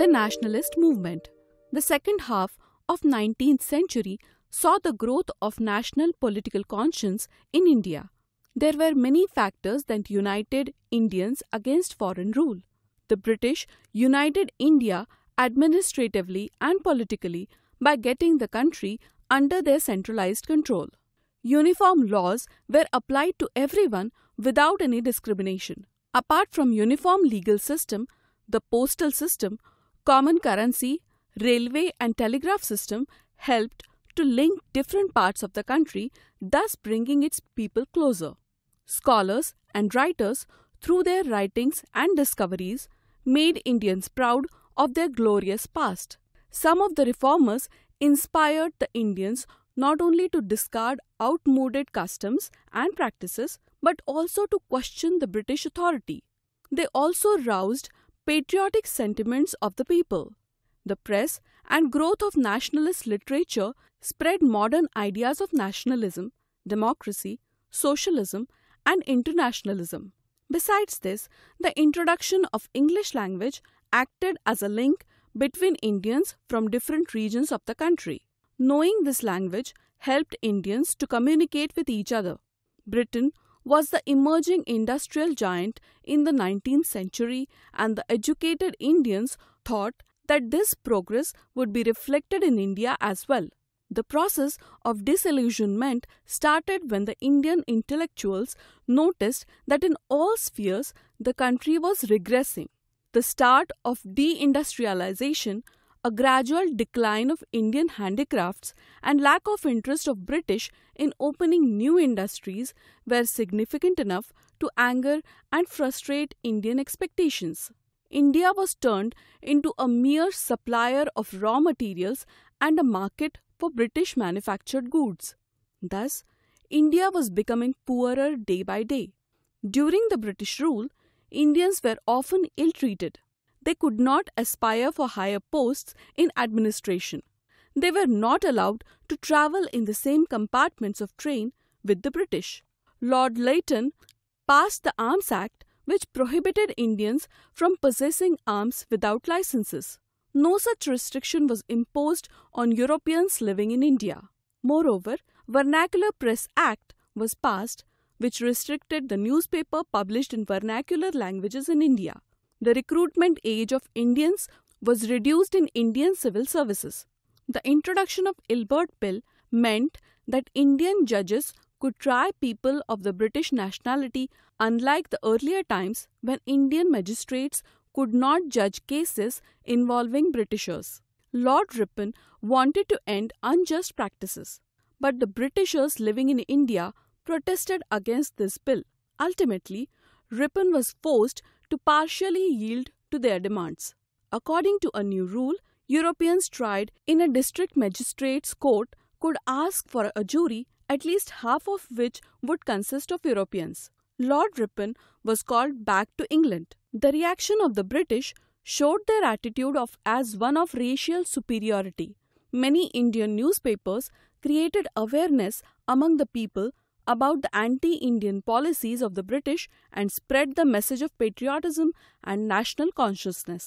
the nationalist movement. The second half of 19th century saw the growth of national political conscience in India. There were many factors that united Indians against foreign rule. The British united India administratively and politically by getting the country under their centralized control. Uniform laws were applied to everyone without any discrimination. Apart from uniform legal system, the postal system Common currency, railway, and telegraph system helped to link different parts of the country, thus bringing its people closer. Scholars and writers, through their writings and discoveries, made Indians proud of their glorious past. Some of the reformers inspired the Indians not only to discard outmoded customs and practices, but also to question the British authority. They also roused patriotic sentiments of the people. The press and growth of nationalist literature spread modern ideas of nationalism, democracy, socialism, and internationalism. Besides this, the introduction of English language acted as a link between Indians from different regions of the country. Knowing this language helped Indians to communicate with each other. Britain was the emerging industrial giant in the 19th century, and the educated Indians thought that this progress would be reflected in India as well. The process of disillusionment started when the Indian intellectuals noticed that in all spheres the country was regressing. The start of deindustrialization a gradual decline of Indian handicrafts and lack of interest of British in opening new industries were significant enough to anger and frustrate Indian expectations. India was turned into a mere supplier of raw materials and a market for British manufactured goods. Thus, India was becoming poorer day by day. During the British rule, Indians were often ill treated they could not aspire for higher posts in administration. They were not allowed to travel in the same compartments of train with the British. Lord Leighton passed the Arms Act, which prohibited Indians from possessing arms without licenses. No such restriction was imposed on Europeans living in India. Moreover, Vernacular Press Act was passed, which restricted the newspaper published in vernacular languages in India the recruitment age of Indians was reduced in Indian civil services. The introduction of Ilbert Bill meant that Indian judges could try people of the British nationality, unlike the earlier times when Indian magistrates could not judge cases involving Britishers. Lord Ripon wanted to end unjust practices, but the Britishers living in India protested against this bill. Ultimately, Ripon was forced to partially yield to their demands. According to a new rule, Europeans tried in a district magistrate's court could ask for a jury, at least half of which would consist of Europeans. Lord Ripon was called back to England. The reaction of the British showed their attitude of as one of racial superiority. Many Indian newspapers created awareness among the people about the anti Indian policies of the British and spread the message of patriotism and national consciousness.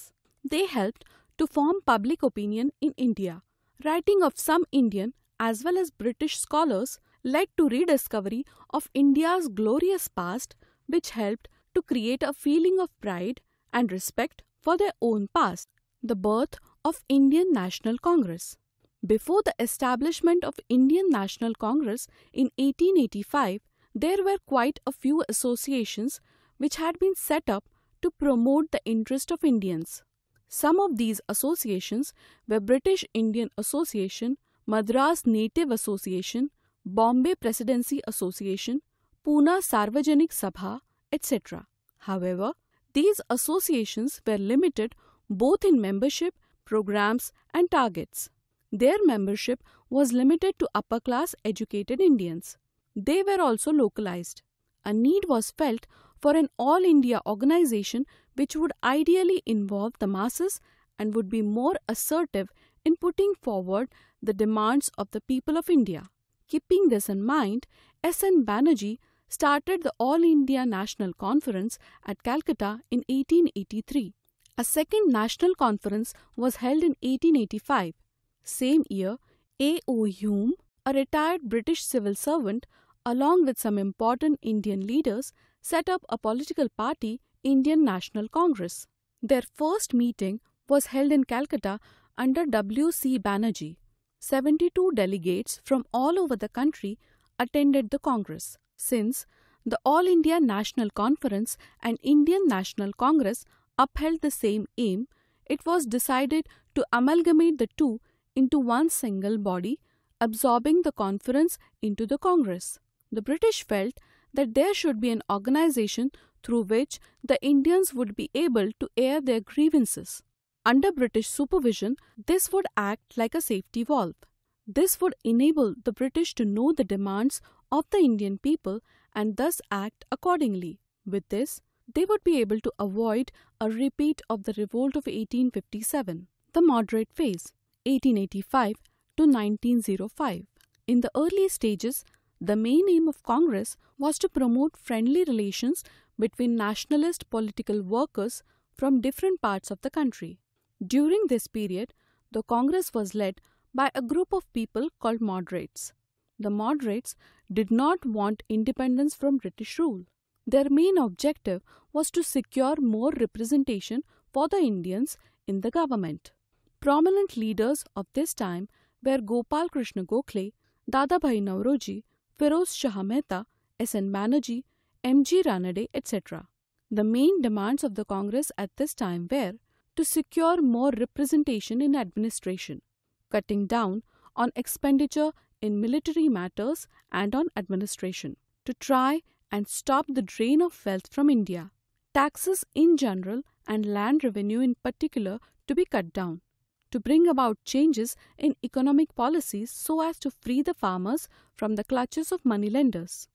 They helped to form public opinion in India. Writing of some Indian as well as British scholars led to rediscovery of India's glorious past which helped to create a feeling of pride and respect for their own past. The birth of Indian National Congress before the establishment of Indian National Congress in 1885, there were quite a few associations which had been set up to promote the interest of Indians. Some of these associations were British Indian Association, Madras Native Association, Bombay Presidency Association, Pune Sarvajanik Sabha, etc. However, these associations were limited both in membership, programs, and targets. Their membership was limited to upper class educated Indians. They were also localized. A need was felt for an all India organization which would ideally involve the masses and would be more assertive in putting forward the demands of the people of India. Keeping this in mind, S.N. Banerjee started the All India National Conference at Calcutta in 1883. A second national conference was held in 1885 same year, A. O. Hume, a retired British civil servant, along with some important Indian leaders, set up a political party, Indian National Congress. Their first meeting was held in Calcutta under W. C. Banerjee. 72 delegates from all over the country attended the Congress. Since the All India National Conference and Indian National Congress upheld the same aim, it was decided to amalgamate the two into one single body, absorbing the conference into the Congress. The British felt that there should be an organization through which the Indians would be able to air their grievances. Under British supervision, this would act like a safety valve. This would enable the British to know the demands of the Indian people and thus act accordingly. With this, they would be able to avoid a repeat of the revolt of 1857, the moderate phase. 1885 to 1905. In the early stages, the main aim of Congress was to promote friendly relations between nationalist political workers from different parts of the country. During this period, the Congress was led by a group of people called moderates. The moderates did not want independence from British rule. Their main objective was to secure more representation for the Indians in the government. Prominent leaders of this time were Gopal Krishna Gokhale, Dadabhai Nauroji, Feroz Shah Mehta, S.N. Banerjee, M.G. Ranade, etc. The main demands of the Congress at this time were to secure more representation in administration, cutting down on expenditure in military matters and on administration, to try and stop the drain of wealth from India, taxes in general and land revenue in particular to be cut down, to bring about changes in economic policies so as to free the farmers from the clutches of moneylenders,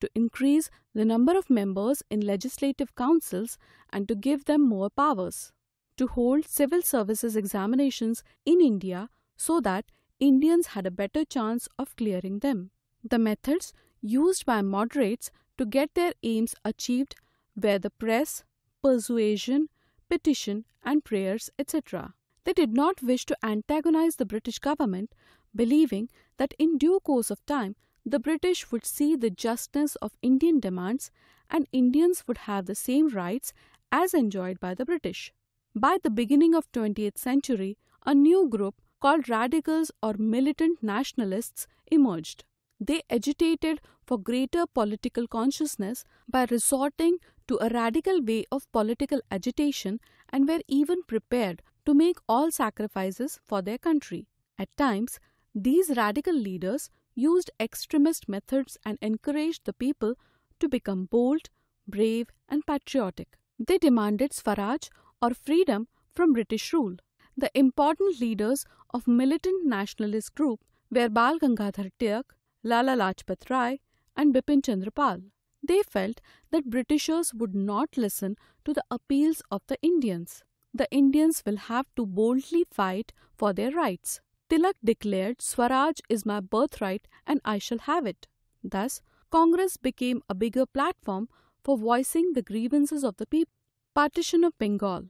to increase the number of members in legislative councils and to give them more powers, to hold civil services examinations in India so that Indians had a better chance of clearing them. The methods used by moderates to get their aims achieved were the press, persuasion, petition, and prayers, etc. They did not wish to antagonize the British government, believing that in due course of time the British would see the justness of Indian demands and Indians would have the same rights as enjoyed by the British. By the beginning of 20th century, a new group called radicals or militant nationalists emerged. They agitated for greater political consciousness by resorting to a radical way of political agitation and were even prepared to make all sacrifices for their country. At times, these radical leaders used extremist methods and encouraged the people to become bold, brave, and patriotic. They demanded Swaraj or freedom from British rule. The important leaders of militant nationalist group were Bal Gangadhar Tilak, Lala Lajpat Rai, and Bipin Chandra Pal. They felt that Britishers would not listen to the appeals of the Indians the Indians will have to boldly fight for their rights. Tilak declared, Swaraj is my birthright and I shall have it. Thus, Congress became a bigger platform for voicing the grievances of the people. Partition of Bengal.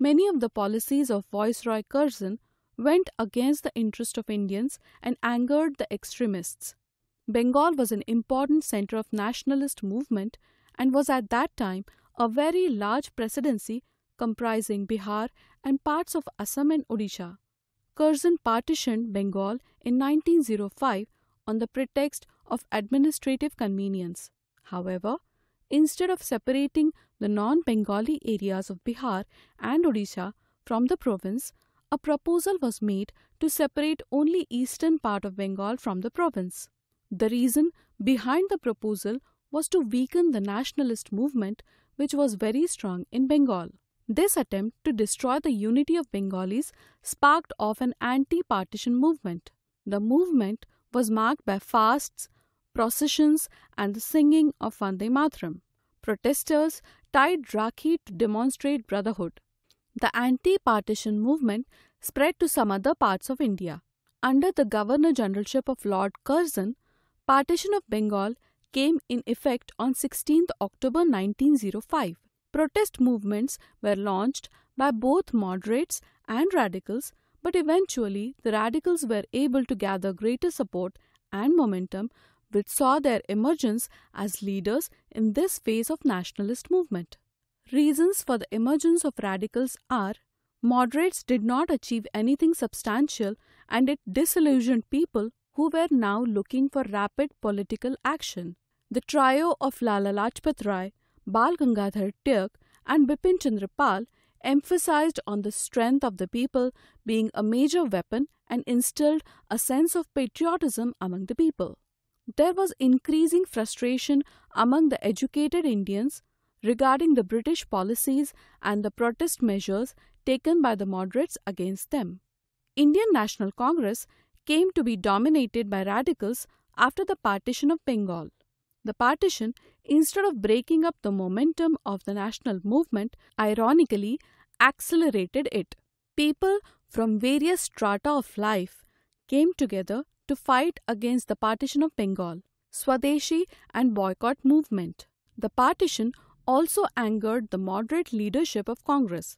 Many of the policies of Viceroy Curzon went against the interest of Indians and angered the extremists. Bengal was an important center of nationalist movement and was at that time a very large presidency comprising Bihar and parts of Assam and Odisha. Curzon partitioned Bengal in 1905 on the pretext of administrative convenience. However, instead of separating the non Bengali areas of Bihar and Odisha from the province, a proposal was made to separate only eastern part of Bengal from the province. The reason behind the proposal was to weaken the nationalist movement which was very strong in Bengal. This attempt to destroy the unity of Bengalis sparked off an anti-partition movement. The movement was marked by fasts, processions and the singing of Vande Mataram. Protesters tied Rakhi to demonstrate brotherhood. The anti-partition movement spread to some other parts of India. Under the Governor-Generalship of Lord Curzon, partition of Bengal came in effect on 16 October 1905. Protest movements were launched by both moderates and radicals, but eventually the radicals were able to gather greater support and momentum, which saw their emergence as leaders in this phase of nationalist movement. Reasons for the emergence of radicals are moderates did not achieve anything substantial and it disillusioned people who were now looking for rapid political action. The trio of Lala Lajpat Rai, Bal Gangadhar Tilak and Bipin Chandra Pal emphasized on the strength of the people being a major weapon and instilled a sense of patriotism among the people. There was increasing frustration among the educated Indians regarding the British policies and the protest measures taken by the moderates against them. Indian National Congress came to be dominated by radicals after the partition of Bengal. The partition instead of breaking up the momentum of the national movement, ironically accelerated it. People from various strata of life came together to fight against the partition of Bengal, Swadeshi, and boycott movement. The partition also angered the moderate leadership of Congress.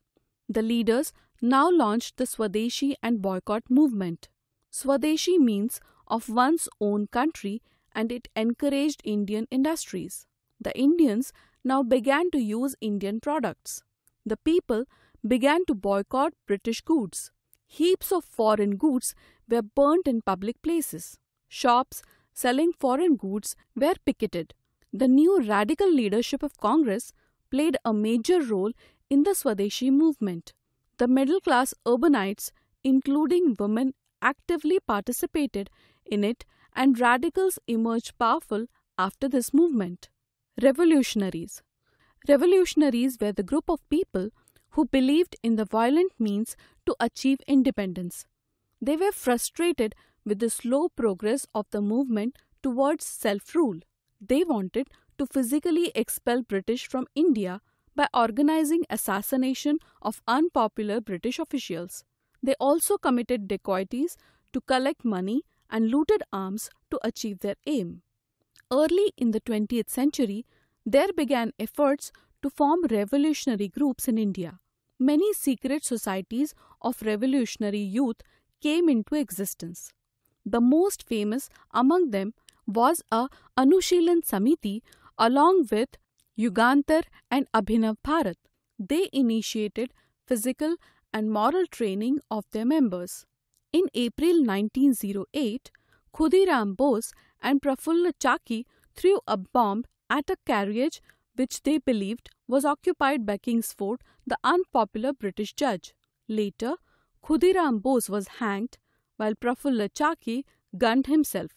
The leaders now launched the Swadeshi and boycott movement. Swadeshi means of one's own country and it encouraged Indian industries. The Indians now began to use Indian products. The people began to boycott British goods. Heaps of foreign goods were burnt in public places. Shops selling foreign goods were picketed. The new radical leadership of Congress played a major role in the Swadeshi movement. The middle class urbanites, including women, actively participated in it, and radicals emerged powerful after this movement. Revolutionaries Revolutionaries were the group of people who believed in the violent means to achieve independence. They were frustrated with the slow progress of the movement towards self rule. They wanted to physically expel British from India by organizing assassination of unpopular British officials. They also committed dacoities to collect money and looted arms to achieve their aim. Early in the 20th century, there began efforts to form revolutionary groups in India. Many secret societies of revolutionary youth came into existence. The most famous among them was a Anushilan Samiti along with Yugantar and Abhinav Bharat. They initiated physical and moral training of their members. In April 1908, Khudiram Bose and Prafulla Chaki threw a bomb at a carriage which they believed was occupied by Kingsford, the unpopular British judge. Later, Khudiram Bose was hanged while Prafulla Chaki gunned himself.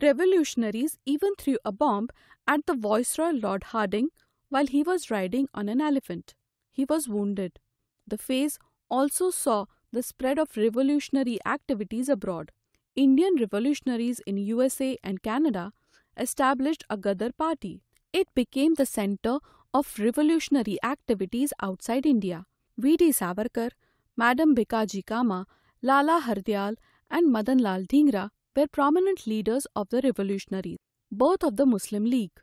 Revolutionaries even threw a bomb at the Viceroy Lord Harding while he was riding on an elephant. He was wounded. The phase also saw the spread of revolutionary activities abroad. Indian revolutionaries in USA and Canada established a Ghadar party. It became the center of revolutionary activities outside India. V.D. Savarkar, Madam Bikaji Kama, Lala Hardyal, and Madan Lal Dhingra were prominent leaders of the revolutionaries, both of the Muslim League.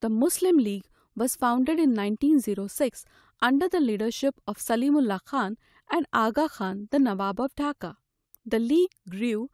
The Muslim League was founded in 1906 under the leadership of Salimullah Khan and Aga Khan, the Nawab of Dhaka. The league grew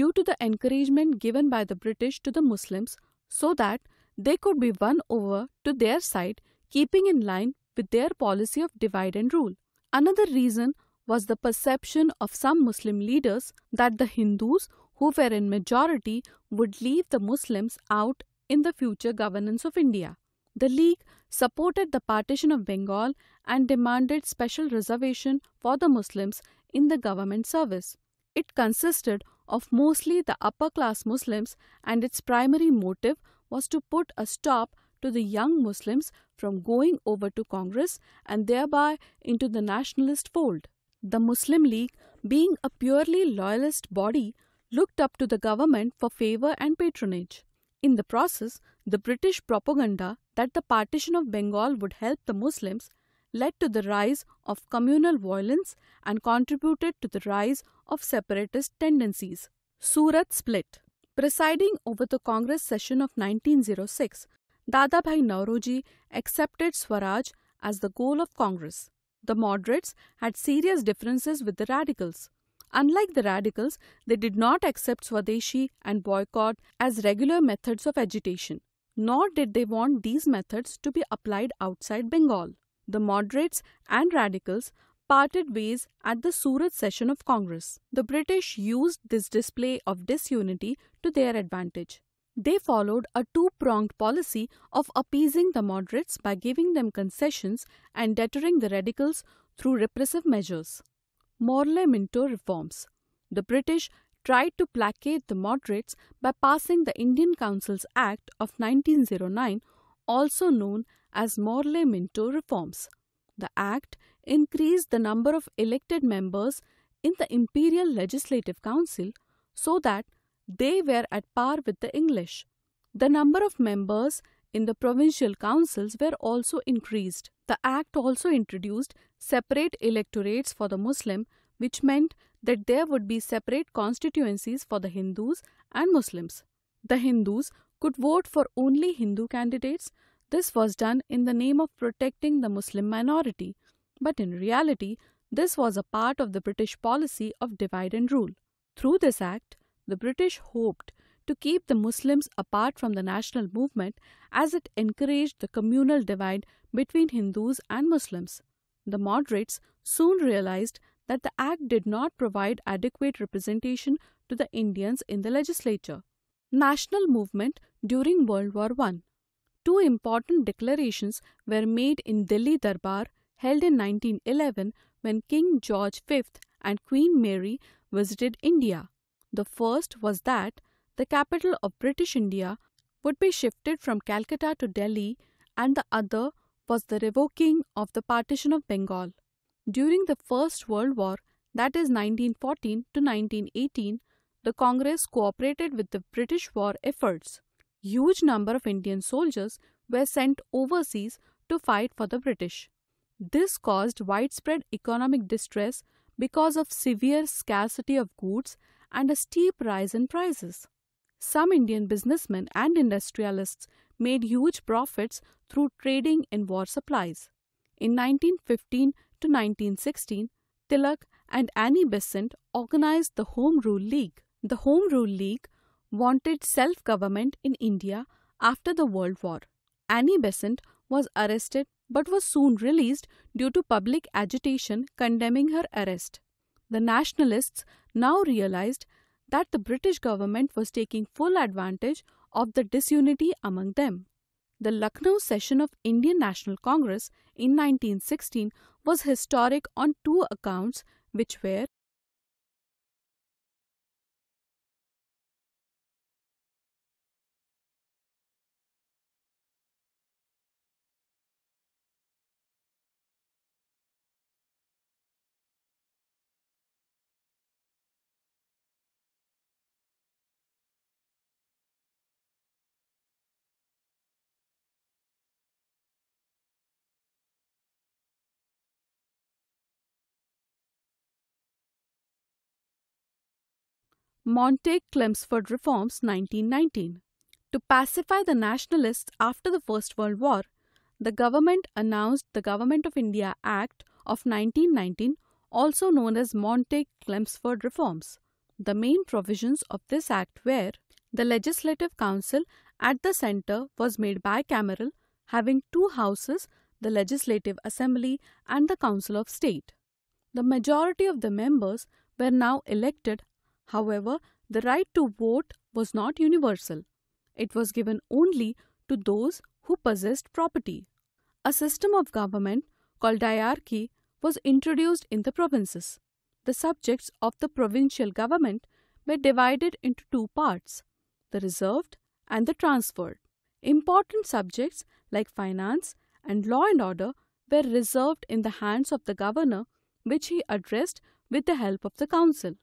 due to the encouragement given by the British to the Muslims so that they could be won over to their side, keeping in line with their policy of divide and rule. Another reason was the perception of some Muslim leaders that the Hindus, who were in majority, would leave the Muslims out in the future governance of India. The League supported the partition of Bengal and demanded special reservation for the Muslims in the government service. It consisted of mostly the upper class Muslims, and its primary motive was to put a stop to the young Muslims from going over to Congress and thereby into the nationalist fold. The Muslim League, being a purely loyalist body, looked up to the government for favour and patronage. In the process, the British propaganda that the partition of Bengal would help the Muslims led to the rise of communal violence and contributed to the rise of separatist tendencies. Surat split. Presiding over the Congress session of 1906, Dadabhai Nauroji accepted Swaraj as the goal of Congress. The moderates had serious differences with the radicals. Unlike the radicals, they did not accept Swadeshi and boycott as regular methods of agitation, nor did they want these methods to be applied outside Bengal the moderates and radicals parted ways at the Surat session of Congress. The British used this display of disunity to their advantage. They followed a two pronged policy of appeasing the moderates by giving them concessions and deterring the radicals through repressive measures. Morley Minto reforms. The British tried to placate the moderates by passing the Indian Councils Act of 1909, also known as Morley Minto reforms. The act increased the number of elected members in the Imperial Legislative Council so that they were at par with the English. The number of members in the provincial councils were also increased. The act also introduced separate electorates for the Muslim, which meant that there would be separate constituencies for the Hindus and Muslims. The Hindus could vote for only Hindu candidates, this was done in the name of protecting the Muslim minority, but in reality, this was a part of the British policy of divide and rule. Through this act, the British hoped to keep the Muslims apart from the national movement as it encouraged the communal divide between Hindus and Muslims. The moderates soon realized that the act did not provide adequate representation to the Indians in the legislature. National movement during World War I. Two important declarations were made in Delhi Darbar held in 1911 when King George V and Queen Mary visited India. The first was that the capital of British India would be shifted from Calcutta to Delhi, and the other was the revoking of the partition of Bengal. During the First World War, that is 1914 to 1918, the Congress cooperated with the British war efforts huge number of Indian soldiers were sent overseas to fight for the British. This caused widespread economic distress because of severe scarcity of goods and a steep rise in prices. Some Indian businessmen and industrialists made huge profits through trading in war supplies. In 1915 to 1916, Tilak and Annie Besant organized the Home Rule League. The Home Rule League wanted self government in India after the World War. Annie Besant was arrested but was soon released due to public agitation condemning her arrest. The nationalists now realized that the British government was taking full advantage of the disunity among them. The Lucknow session of Indian National Congress in 1916 was historic on two accounts which were Montague Chelmsford Reforms 1919. To pacify the nationalists after the First World War, the government announced the Government of India Act of 1919, also known as Montague Chelmsford Reforms. The main provisions of this act were the Legislative Council at the centre was made bicameral, having two houses, the Legislative Assembly and the Council of State. The majority of the members were now elected However, the right to vote was not universal. It was given only to those who possessed property. A system of government called diarchy was introduced in the provinces. The subjects of the provincial government were divided into two parts the reserved and the transferred. Important subjects like finance and law and order were reserved in the hands of the governor, which he addressed with the help of the council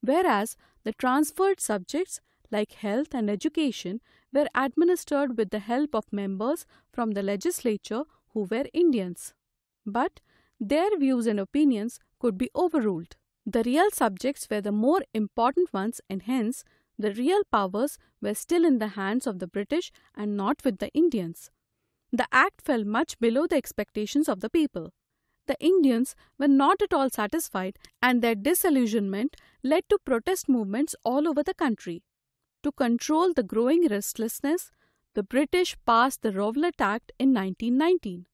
whereas the transferred subjects like health and education were administered with the help of members from the legislature who were Indians. But their views and opinions could be overruled. The real subjects were the more important ones and hence the real powers were still in the hands of the British and not with the Indians. The act fell much below the expectations of the people the Indians were not at all satisfied and their disillusionment led to protest movements all over the country. To control the growing restlessness, the British passed the Rowlatt Act in 1919.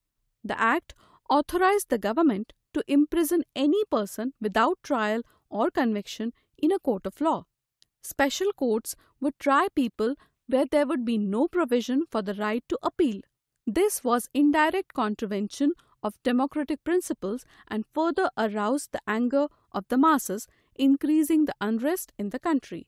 The act authorized the government to imprison any person without trial or conviction in a court of law. Special courts would try people where there would be no provision for the right to appeal. This was indirect contravention of democratic principles and further aroused the anger of the masses, increasing the unrest in the country.